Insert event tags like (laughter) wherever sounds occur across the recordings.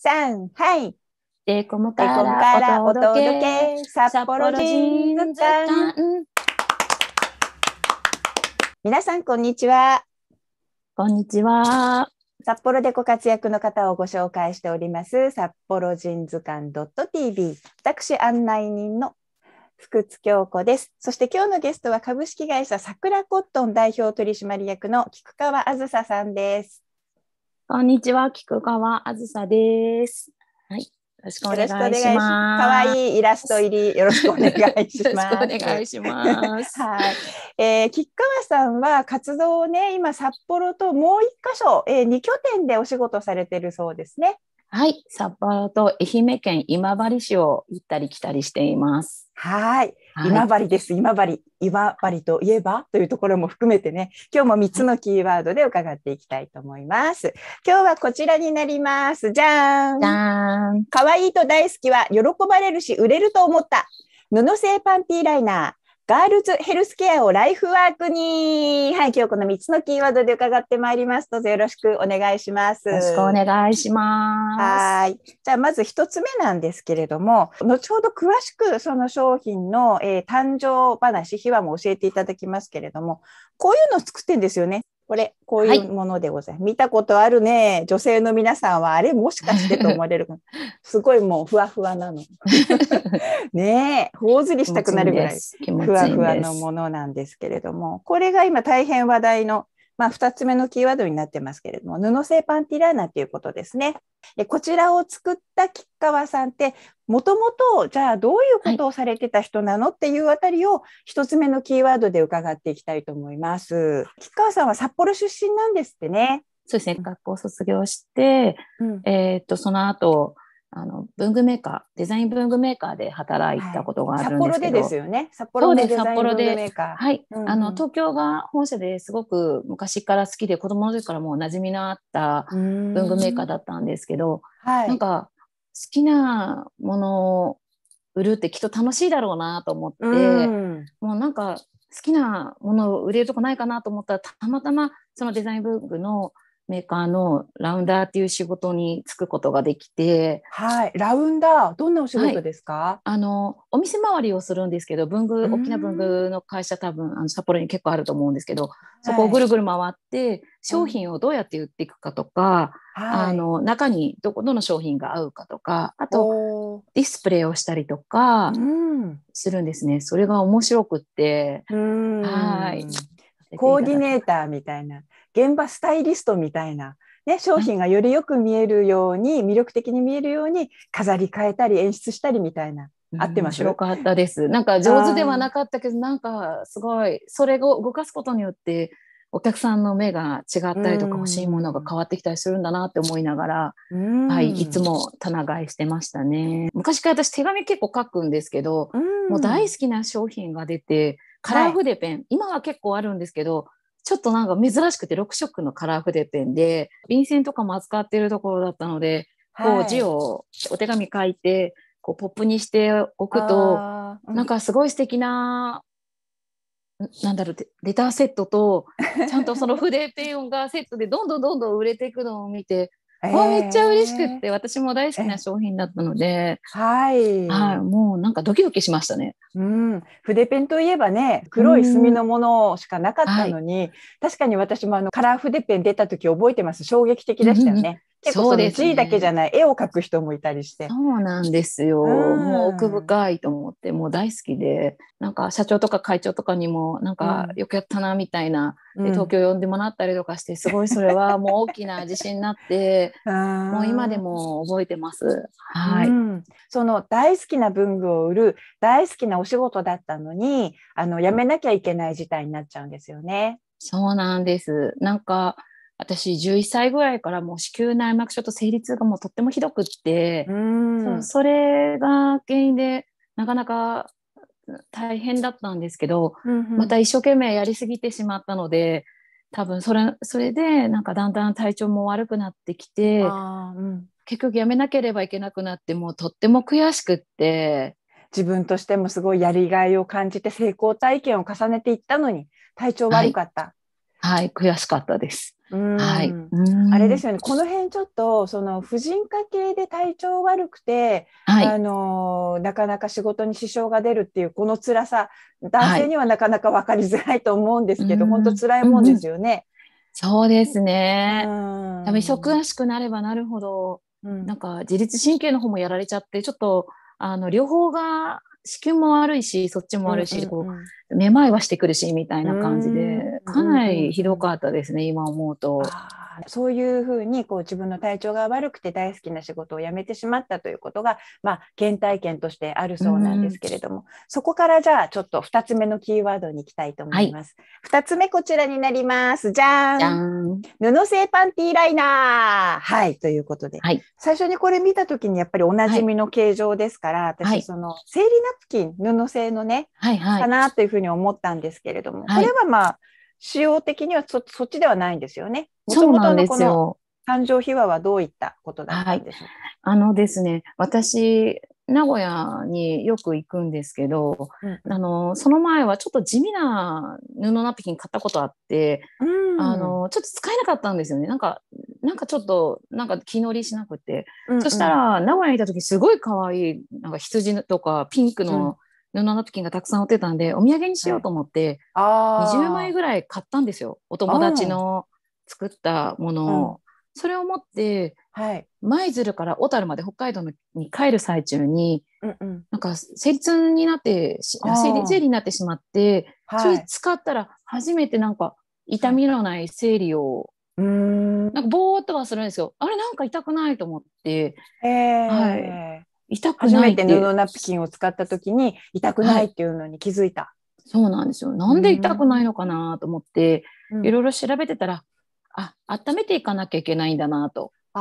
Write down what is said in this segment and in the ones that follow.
さん、はい。デコモからお届け、札幌人の図鑑。皆さん、こんにちは。こんにちは。札幌でご活躍の方をご紹介しております、札幌人図鑑 .tv。私、案内人の福津京子です。そして今日のゲストは株式会社桜コットン代表取締役の菊川あずささんです。こんにちは、菊川あずさです。はい、よろしくお願いします。可愛いいイラスト入り、よろしくお願いします。お願いします。(laughs) はい、えー、菊川さんは活動をね、今札幌ともう一箇所、えー、二拠点でお仕事されてるそうですね。はい、札幌と愛媛県今治市を行ったり来たりしています。はい。今治です、今治、今治といえばというところも含めてね、今日も3つのキーワードで伺っていきたいと思います。今日はこちらになります。じゃーん。じゃーん。かわいいと大好きは喜ばれるし、売れると思った。布製パンティーライナー。ガールズヘルスケアをライフワークに、はい、今日この3つのキーワードで伺ってまいります。どうぞよろしくお願いします。よろしくお願いします。はい。じゃあ、まず1つ目なんですけれども、後ほど詳しくその商品の、えー、誕生話、秘話も教えていただきますけれども、こういうの作ってんですよね。これ、こういうものでございます。はい、見たことあるね。女性の皆さんは、あれもしかしてと思われるか (laughs) すごいもうふわふわなの。(laughs) ねえ、頬ずりしたくなるぐらいふわふわのものなんですけれども、これが今大変話題のまあ、2つ目のキーワードになってますけれども、布製パンティラーナということですね。でこちらを作った吉川さんって、もともと、じゃあどういうことをされてた人なのっていうあたりを、1つ目のキーワードで伺っていきたいと思います。吉川さんは札幌出身なんですってね。そうですね。学校卒業して、うん、えっと、その後、あの文具メーカーデザイン文具メーカーで働いたことがあるんですけど、はい、札幌でですよね札幌で札幌ではい、うんうん、あの東京が本社ですごく昔から好きで子供の時からもう馴染みのあった文具メーカーだったんですけど、はなんか好きなものを売るってきっと楽しいだろうなと思って、うもうなんか好きなものを売れるとこないかなと思ったらたまたまそのデザイン文具のメーカーのラウンダーっていう仕事に就くことができて、はい、ラウンダーどんなお仕事ですか、はい、あのお店周りをするんですけど文具大きな文具の会社多分あの札幌に結構あると思うんですけどそこをぐるぐる回って、商品をどうやって売っていくかとか、はい、あの中にどこどの商品が合うかとかあとディスプレイをしたりとかするんですね、それが面白くって。はいコーディネーターみたいな現場スタイリストみたいな、ね、商品がよりよく見えるように、魅力的に見えるように飾り替えたり演出したりみたいな。あってます面白かったです。なんか上手ではなかったけど、なんかすごい、それを動かすことによって、お客さんの目が違ったりとか欲しいものが変わってきたりするんだなって思いながら、はい、いつも棚買いしてましたね。昔から私手紙結構書くんですけど、もう大好きな商品が出て、カラー筆ペン、はい、今は結構あるんですけど、ちょっとなんか珍しくて6色のカラー筆ペンで、便箋とかも扱ってるところだったので、こう字をお手紙書いて、こうポップにしておくと、なんかすごい素敵な、なんだろう、レターセットと、ちゃんとその筆ペンがセットでどんどんどんどん売れていくのを見て、えー、めっちゃ嬉しくって私も大好きな商品だったので、えー、はい、はい、もうなんかドキドキしましたね、うん、筆ペンといえばね黒い墨のものしかなかったのに、うんはい、確かに私もあのカラー筆ペン出た時覚えてます衝撃的でしたよね。結構その字だけじゃない、ね、絵を描く人もいたりしてそうなんですよ、うん、もう奥深いと思ってもう大好きでなんか社長とか会長とかにもなんかよくやったなみたいな、うん、で東京呼んでもらったりとかしてすごいそれはもう大きな自信になってもう今でも覚えてます。はい、その大好きな文具を売る大好きなお仕事だったのにあの辞めなきゃいけない事態になっちゃうんですよね。そうなんですなんか私11歳ぐらいからもう子宮内膜症と生理痛がもうとってもひどくってそそれが原因でなかなか大変だったんですけど、うんうん、また一生懸命やりすぎてしまったので多分それそれでなんかだんだん体調も悪くなってきて、うん、結局やめなければいけなくなってもうとっても悔しくって自分としてもすごいやりがいを感じて成功体験を重ねていったのに体調悪かった。はい、はい、悔しかったですはい、あれですよねこの辺ちょっとその婦人科系で体調悪くて、はい、あのなかなか仕事に支障が出るっていうこの辛さ男性にはなかなか分かりづらいと思うんですけど、はい、本当辛いもんですよね。そうですね。多分忙しくなればなるほど、うん、なんか自律神経の方もやられちゃってちょっとあの両方が子宮も悪いしそっちも悪いし、めまいはしてくるしみたいな感じでかなりひどかったですね今思うと。そういうふうにこう自分の体調が悪くて大好きな仕事を辞めてしまったということが、まあ、原体験としてあるそうなんですけれども、うん、そこからじゃあちょっと2つ目のキーワードに行きたいと思います。はい、2つ目こちらになります。じゃん布製パンティーライナーはいということで、はい、最初にこれ見た時にやっぱりおなじみの形状ですから、はい、私その生理ナプキン布製のね、はいはい、かなというふううに思ったんですけれども、はい、これはまあ使用的にはそそっちではないんですよね。もともとのこの誕生秘話はどういったことだったんでしょう、はい、あのですね私名古屋によく行くんですけど、うん、あのその前はちょっと地味な布ナプキン買ったことあって、うん、あのちょっと使えなかったんですよねなんかなんかちょっとなんか気乗りしなくて、うんそしたら名古屋にいた時すごい可愛いなんか羊とかピンクの布ナプキンがたくさん売ってたんでお土産にしようと思って、はい、20枚ぐらい買ったんですよお友達の作ったものを。うん、それを持って舞、鶴、はい、から小樽まで北海道に帰る最中に、うんうん、なんか生理痛になって生理になってしまって、それ使ったら初めてなんか痛みのない生理をなんかぼーっとはするんですよ。あれなんか痛くないと思って、えー、はい、痛くない初めて布ナプキンを使った時に痛くないっていうのに気づいた、はい、そうなんですよなんで痛くないのかなと思って、うん、いろいろ調べてたらあ温めていかなきゃいけないんだなと布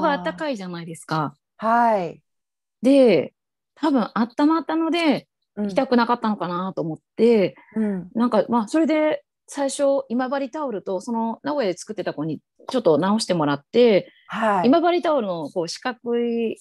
があったかいじゃないですかはいで多分あったまったので痛くなかったのかなと思って、うん、なんかまあそれで最初今治タオルとその名古屋で作ってた子にちょっと直してもらって、はい、今治タオルのこう四角い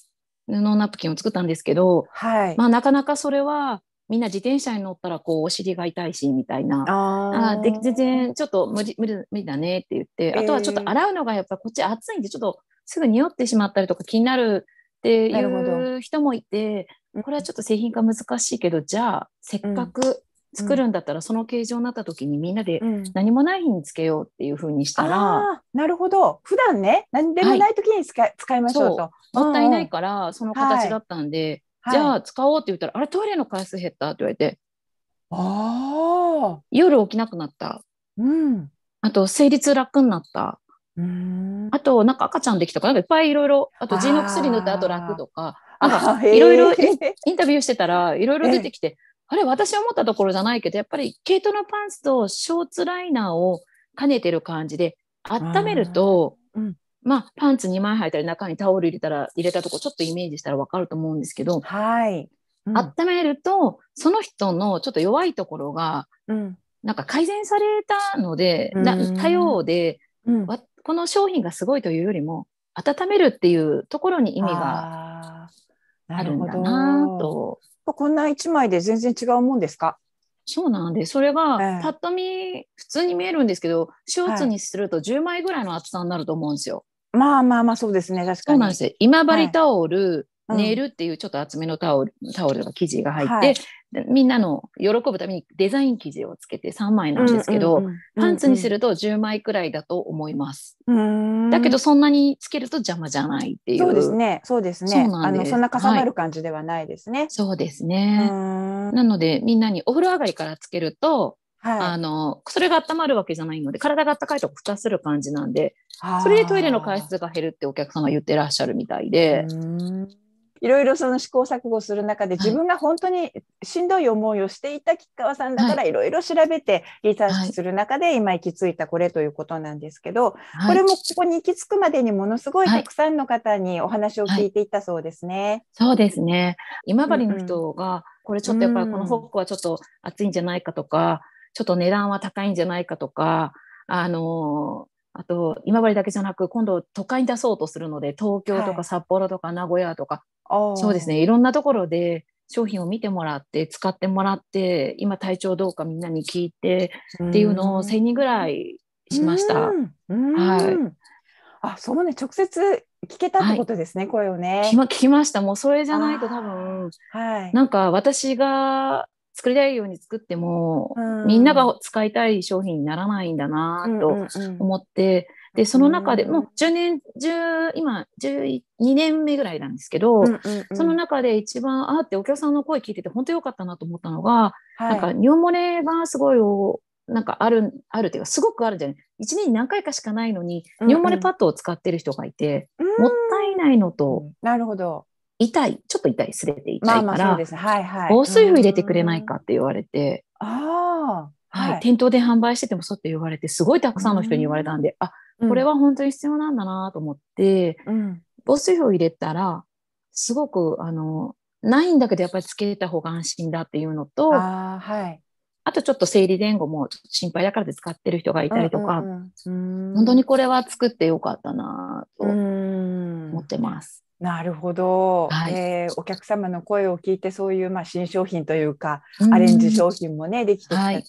布ナプキンを作ったんですけど、はいまあ、なかなかそれはみんな自転車に乗ったらこうお尻が痛いしみたいなああで全然ちょっと無理無理無理だねって言って、えー、あとはちょっと洗うのがやっぱこっち暑いんでちょっとすぐ匂ってしまったりとか気になるっていう人もいてこれはちょっと製品化難しいけどじゃあせっかく作るんだったらその形状になった時にみんなで何もない日につけようっていうふうにしたら、なるほど普段ね何でもない時に使,、い、使いましょうともったいないからその形だったんで、じゃあ使おうって言ったら「あれトイレの回数減った?」って言われて「あ夜起きなくなった」うん、あと生理痛楽になった。あとなんか赤ちゃんできたかいっぱいいろいろあと腎の薬塗ったあと楽とかなんかいろいろインタビューしてたらいろいろ出てきてあれ、私思ったところじゃないけど、やっぱり毛糸のパンツとショーツライナーを兼ねてる感じで、温めると、うん、まあ、パンツ2枚履いたり、中にタオル入れたら、入れたとこちょっとイメージしたらわかると思うんですけど、はい。うん、温めると、その人のちょっと弱いところが、うん、なんか改善されたので、な多様で、うん、この商品がすごいというよりも、温めるっていうところに意味がなるんだなと。こんな1枚で全然違うもんですかそうなんでそれがぱっと見普通に見えるんですけどショーツにすると10枚ぐらいの厚さになると思うんですよ。まあまあまあそうですね確かに。そうなんです今治タオル、はい、ネイルっていうちょっと厚めのタオルタオルとか生地が入って、みんなの喜ぶためにデザイン生地をつけて3枚なんですけど、パンツにすると10枚くらいだと思います。だけどそんなにつけると邪魔じゃないっていう。そうですね。そうですね。そあのそんな重なる感じではないですね。はい、そうですね。なのでみんなにお風呂上がりからつけると、はい、あのそれが温まるわけじゃないので体が温かいと蓋する感じなんで、それでトイレの回数が減るってお客さんが言ってらっしゃるみたいで。いろいろその試行錯誤する中で自分が本当にしんどい思いをしていた吉川さんだからいろいろ調べてリサーチする中で今行き着いたこれということなんですけど、これもここに行き着くまでにものすごいたくさんの方にお話を聞いていたそうですね。そうですね今治の人が、これちょっとやっぱりこのホックはちょっと熱いんじゃないかとか、ちょっと値段は高いんじゃないかとか、あのあと今治だけじゃなく今度都会に出そうとするので東京とか札幌とか名古屋とか、そうですねいろんなところで商品を見てもらって使ってもらって今体調どうかみんなに聞いてっていうのを1,000人ぐらいしました。はいあそこね直接聞けたってことですね、はい、声をね聞きましたもうそれじゃないと多分、はい、なんか私が作りたいように作っても、うん、みんなが使いたい商品にならないんだなと思って、でその中でもう10年10今12年目ぐらいなんですけど、うんうんうん、その中で一番あってお客さんの声聞いてて本当良かったなと思ったのが、はい、なんか尿漏れがすごいをなんかあるあるというかすごくあるじゃない1年に何回かしかないのに、尿漏れパッドを使ってる人がいて、もったいないのと。なるほど痛い、ちょっと痛い、すれて痛いから、まあはい防水布入れてくれないかって言われて、ああ、はい、はい。店頭で販売しててもそうって言われて、すごいたくさんの人に言われたんで、うん、あ、これは本当に必要なんだなと思って、うん、母数票入れたらすごくあのないんだけどやっぱりつけた方が安心だっていうのとあ,、はい、あとちょっと生理前後も心配だからで使ってる人がいたりとか、うん、うん、本当にこれは作ってよかったなと思ってます。なるほど、はい、えー、お客様の声を聞いてそういうまあ新商品というか、アレンジ商品もねできてきたと、はい、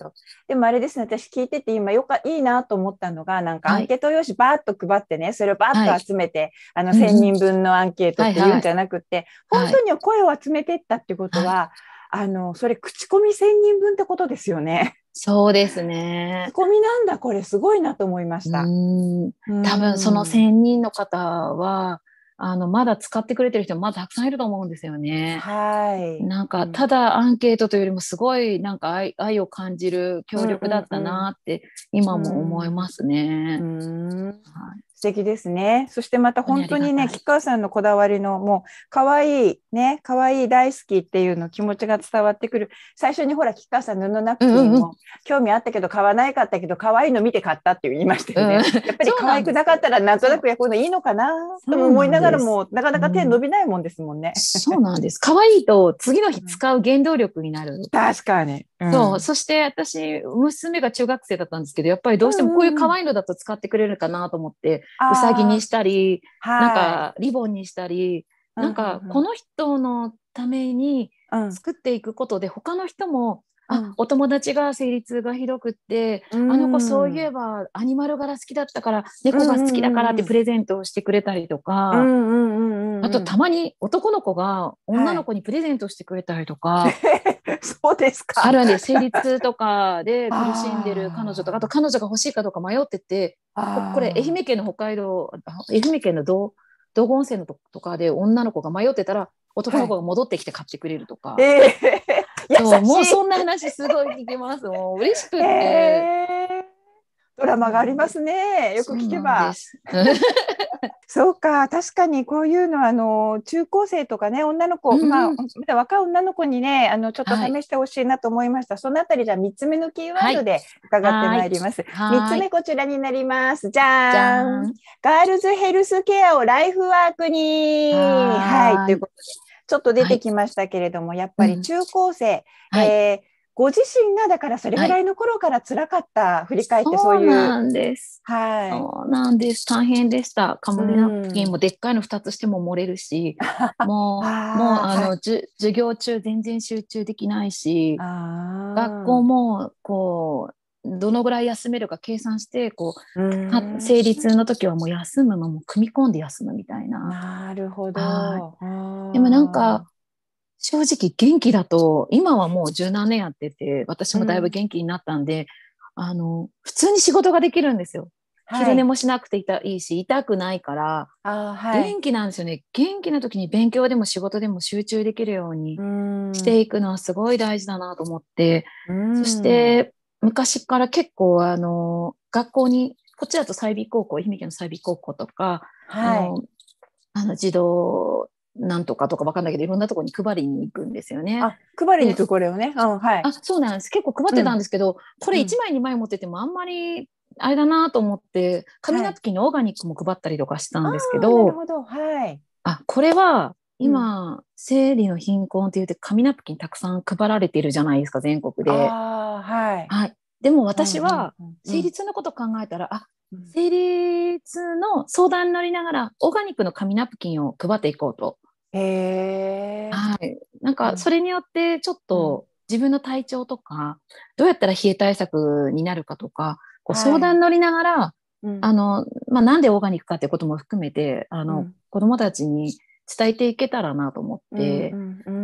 でもあれですね私聞いてて今よかいいなと思ったのがなんかアンケート用紙バーッと配ってねそれをバーッと集めて、はい、あの1,000人分のアンケートっていうんじゃなくて、はいはい、本当に声を集めてったってことは、あのそれ口コミ1,000人分ってことですよね。そうですね。口コミなんだこれすごいなと思いました。多分その千人の方はあのまだ使ってくれてる人まだたくさんいると思うんですよね。はい。なんかただアンケートというよりもすごいなんか愛愛を感じる協力だったなって今も思いますね。うん、うんうん、はい。素敵ですね。そしてまた本当にね、吉川さんのこだわりのもう、可愛いね、可愛い大好きっていうの気持ちが伝わってくる。最初にほら、吉川さん布ナプキンも、興味あったけど買わないかったけど、可愛いの見て買ったって言いましたよね。うん、やっぱり可愛くなかったら、なんとなくこういうのいいのかなと思いながらも、なかなか手伸びないもんですもんね。うん、そうなんです。可愛いと次の日使う原動力になる。確かに。そう、そして私、娘が中学生だったんですけど、やっぱりどうしてもこういう可愛いのだと使ってくれるかなと思って、うさぎにしたり、なんかリボンにしたり、なんかこの人のために作っていくことで、他の人も、あお友達が生理痛がひどくって、あの子そういえばアニマル柄好きだったから猫が好きだからってプレゼントをしてくれたりとか、あとたまに男の子が女の子にプレゼントしてくれたりとか、(laughs) (laughs) そうですか。あるんで生理痛とかで苦しんでる彼女とか、あと彼女が欲しいかどうか迷ってて、これ愛媛県の北海道、愛媛県の道道後温泉のとかで女の子が迷ってたら、男の子が戻ってきて買ってくれるとか。はい、えー、もうそんな話すごい聞きます。もう嬉しくて。えードラマがありますね。よく聞けば。そうか確かにこういうのはあの中高生とかね女の子、うん、まあまた若い女の子にねあのちょっと試してほしいなと思いました、はい、そのあたりじゃあ3つ目のキーワードで伺ってまいります、はい、3つ目こちらになりますじゃんガールズヘルスケアをライフワークにはいということでちょっと出てきましたけれども、はい、やっぱり中高生、うん、えーご自身がだからそれぐらいの頃から辛かった、はい、振り返ってそういう。そうなんです。はい。そうなんです。大変でした。カムネナプキンもでっかいの2つしても漏れるし、(laughs) うん、もうもうあの、はい、授業中全然集中できないし、学校もこうどのぐらい休めるか計算してこう成立の時はもう休むのも組み込んで休むみたいな。なるほど。でもなんか正直元気だと、今はもう十何年やってて、私もだいぶ元気になったんで、うん、あの、普通に仕事ができるんですよ。はい、昼寝もしなくていいいし、痛くないから、はい、元気なんですよね。元気な時に勉強でも仕事でも集中できるようにしていくのはすごい大事だなと思って、そして、昔から結構、あの、学校に、こっちだと済美高校、愛媛県の済美高校とか、はい、あのあの児童なんとかとかわかんないけどいろんなところに配りに行くんですよね。あ配りに行くこれをね。あはい、あそうなんです結構配ってたんですけど、うん、これ一枚二枚持っててもあんまりあれだなと思って紙ナプキンのオーガニックも配ったりとかしたんですけど、はい、なるほどはいあこれは今、うん、生理の貧困って言って紙ナプキンたくさん配られてるじゃないですか全国で。あはいはい、でも私は生理痛のこと考えたら、あ生理痛の相談になりながらオーガニックの紙ナプキンを配っていこうとへはい、なんかそれによってちょっと自分の体調とか、どうやったら冷え対策になるかとかこう相談乗りながら、はい、あのまあ、なんでオーガニックかっていうことも含めてあの、うん、子どもたちに伝えていけたらなと思って、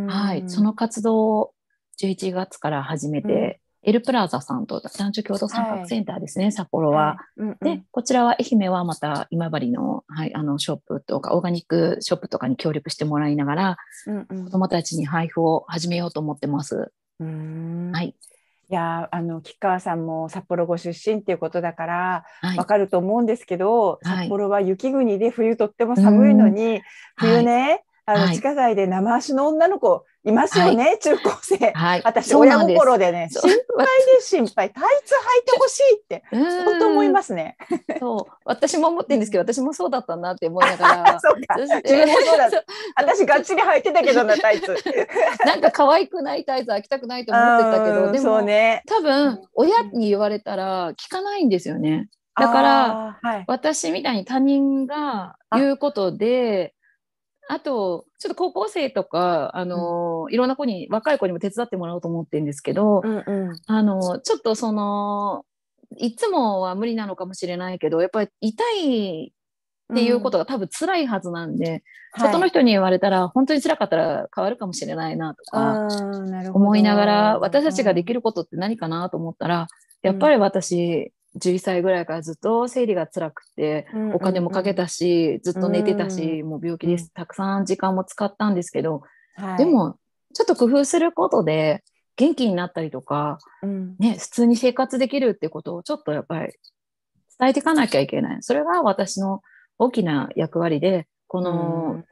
はい、その活動を11月から始めてエルプラザさんと男女共同参画センターですね、はい、札幌は、はいうんうん、で、こちらは愛媛はまた今治の,、はい、あのショップとか、オーガニックショップとかに協力してもらいながら、うんうん、子どもたちに配布を始めようと思ってます。うんはいいやあの吉川さんも札幌ご出身っていうことだから、はい、わかると思うんですけど、はい、札幌は雪国で冬とっても寒いのに、冬ね、あの地下街で生足の女の子、いますよね、はい、中高生。はい、私、親心でね、心配で心配、タイツ履いてほしいって、本当思いますね。そう、私も思ってるんですけど、私もそうだったなって思いながら。(laughs) そうか、自分もそうだった。私、がっちり履いてたけどな、タイツ。(laughs) なんか可愛くないタイツ履きたくないと思ってたけど、でも、ね、多分、親に言われたら聞かないんですよね。だから、はい、私みたいに他人が言うことで、あと、ちょっと高校生とか、あの、うん、いろんな子に、若い子にも手伝ってもらおうと思ってるんですけど、うんうん、あの、ちょっとその、いつもは無理なのかもしれないけど、やっぱり痛いっていうことが多分辛いはずなんで、うん、外の人に言われたら、本当に辛かったら変わるかもしれないなとか、思いながら、私たちができることって何かなと思ったら、やっぱり私、11歳ぐらいからずっと生理が辛くて、お金もかけたし、ずっと寝てたし、もう病気です。たくさん時間も使ったんですけど、でも、ちょっと工夫することで、元気になったりとか、ね、普通に生活できるってことをちょっとやっぱり伝えていかなきゃいけない。それが私の大きな役割で、この、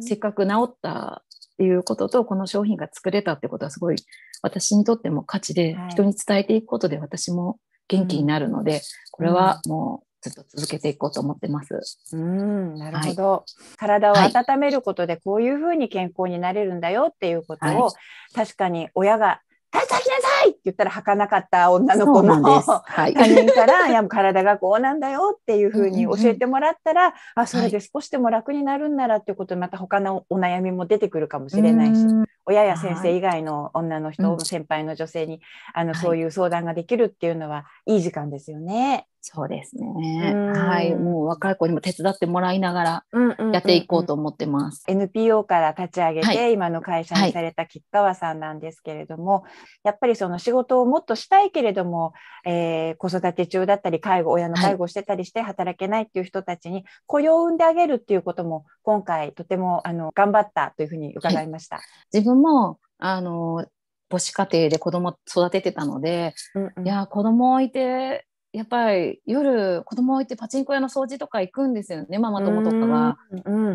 せっかく治ったっていうことと、この商品が作れたってことはすごい私にとっても価値で、人に伝えていくことで私も元気になるので、これはもうずっと続けていこうと思ってます。うん、なるほど、はい、体を温めることでこういうふうに健康になれるんだよっていうことを、はい、確かに親が「体操きなさい!」って言ったらはかなかった女の子な (laughs) はい、他人から「いやもう体がこうなんだよ」っていうふうに教えてもらったらあそれで少しでも楽になるんならっていうことでまた他のお悩みも出てくるかもしれないし。親や先生以外の女の人、はい、先輩の女性にあのそういう相談ができるっていうのはいい時間ですよね。そうですね。はい、もう若い子にも手伝ってもらいながらやっていこうと思ってます。NPO から立ち上げて、今の会社にされた吉川さんなんですけれども、はい、やっぱりその仕事をもっとしたいけれども、えー、子育て中だったり介護親の介護してたりして働けないっていう人たちに雇用を生んであげるっていうことも今回とてもあの頑張ったというふうに伺いました。はい、自分もあの母子家庭で子供育ててたので、うんうん、いや子供いてやっぱり夜子供置いてパチンコ屋の掃除とか行くんですよねママ友とかが。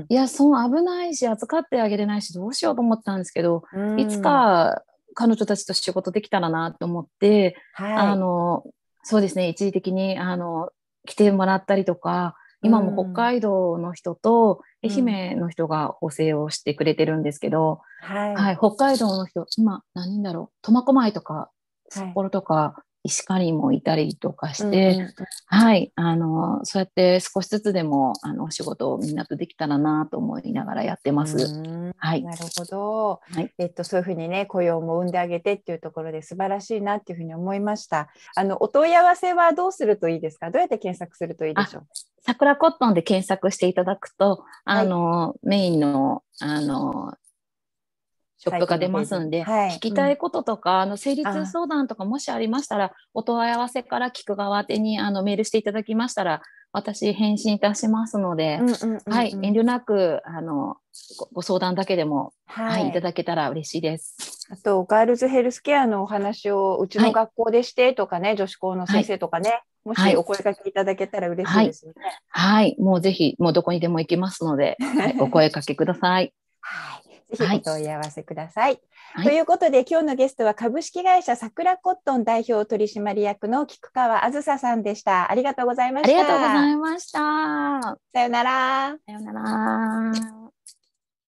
いやそう危ないし扱ってあげれないしどうしようと思ってたんですけど、いつか彼女たちと仕事できたらなと思って、はい、あのそうですね一時的にあの来てもらったりとか今も北海道の人と愛媛の人が補正をしてくれてるんですけど、はい、はい、北海道の人今何人だろう苫小牧とか札幌とか。はい石狩もいたりとかして、うんうん、はいあのそうやって少しずつでもあのお仕事をみんなとできたらなと思いながらやってます。はい、なるほど、はい、えっと、そういうふうにね雇用も生んであげてっていうところで素晴らしいなっていうふうに思いました。あのお問い合わせはどうするといいですかどうやって検索するといいでしょう桜コットンで検索していただくとあの、はい、メインのあのショップが出ますんで、はい、聞きたいこととか、うん、あの成立相談とかもしありましたらお問い合わせから聞く側宛にあのメールしていただきましたら私返信いたしますので、はい、遠慮なくあのご相談だけでも、はい、はい、いただけたら嬉しいです。あとガールズヘルスケアのお話をうちの学校でしてとかね、はい、女子校の先生とかね、はい、もしお声かけいただけたら嬉しいですね。はい、もうぜひもうどこにでも行きますので、お声かけください。(laughs) はいぜひお問い合わせください。はい、ということで、今日のゲストは株式会社さくらコットン代表取締役の菊川あずささんでした。ありがとうございました。ありがとうございました。さよなら。さよなら。